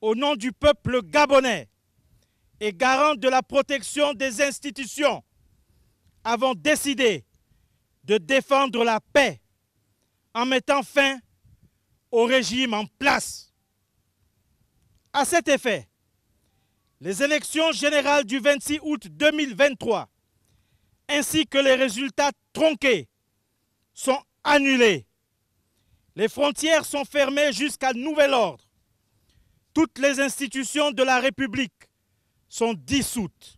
au nom du peuple gabonais et garant de la protection des institutions, avons décidé de défendre la paix en mettant fin au régime en place. À cet effet, les élections générales du 26 août 2023 ainsi que les résultats tronqués sont annulés. Les frontières sont fermées jusqu'à nouvel ordre toutes les institutions de la République sont dissoutes.